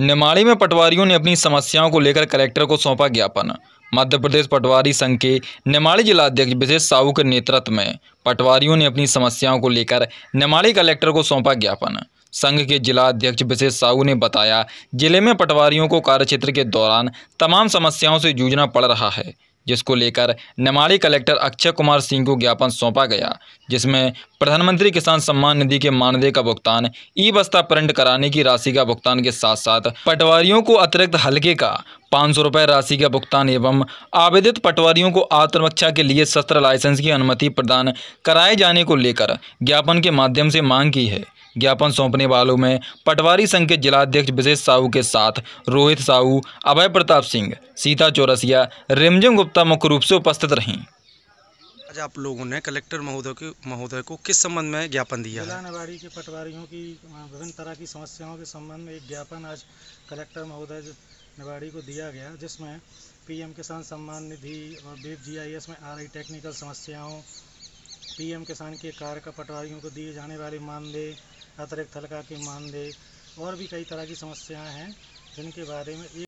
निमाड़ी में पटवारियों ने अपनी समस्याओं को लेकर कलेक्टर को सौंपा ज्ञापन मध्य प्रदेश पटवारी संघ के निमाड़ी जिलाध्यक्ष विशेष साहू के नेतृत्व में पटवारियों ने अपनी समस्याओं को लेकर निमाड़ी कलेक्टर को सौंपा ज्ञापन संघ के जिला अध्यक्ष विशेष साहू ने बताया जिले में पटवारियों को कार्यक्षेत्र के दौरान तमाम समस्याओं से जूझना पड़ रहा है जिसको लेकर नमाड़ी कलेक्टर अक्षय कुमार सिंह को ज्ञापन सौंपा गया जिसमें प्रधानमंत्री किसान सम्मान निधि के मानदेय का भुगतान ई बस्ता प्रिंट कराने की राशि का भुगतान के साथ साथ पटवारियों को अतिरिक्त हल्के का पाँच सौ रुपये राशि का भुगतान एवं आवेदित पटवारियों को आत्मरक्षा के लिए शस्त्र लाइसेंस की अनुमति प्रदान कराए जाने को लेकर ज्ञापन के माध्यम से मांग की है ज्ञापन सौंपने वालों में पटवारी संघ के जिलाध्यक्ष विशेष साहू के साथ रोहित साहू अभय प्रताप सिंह सीता चौरसिया रिमझिम गुप्ता मुख्य रूप से उपस्थित रहीं आज आप लोगों ने कलेक्टर महोदय के महोदय को किस संबंध में ज्ञापन दिया जिला नवाड़ी के पटवारियों की विभिन्न तरह की समस्याओं के संबंध में एक ज्ञापन आज कलेक्टर महोदय नवाड़ी को दिया गया जिसमें पीएम किसान सम्मान निधि और बेब जीआईएस में आ रही टेक्निकल समस्याओं पीएम किसान के कार्य का पटवारियों को दिए जाने वाले मानदेय अतिरिक्त हल्का की मानदेय और भी कई तरह की समस्याएँ हैं जिनके बारे में एक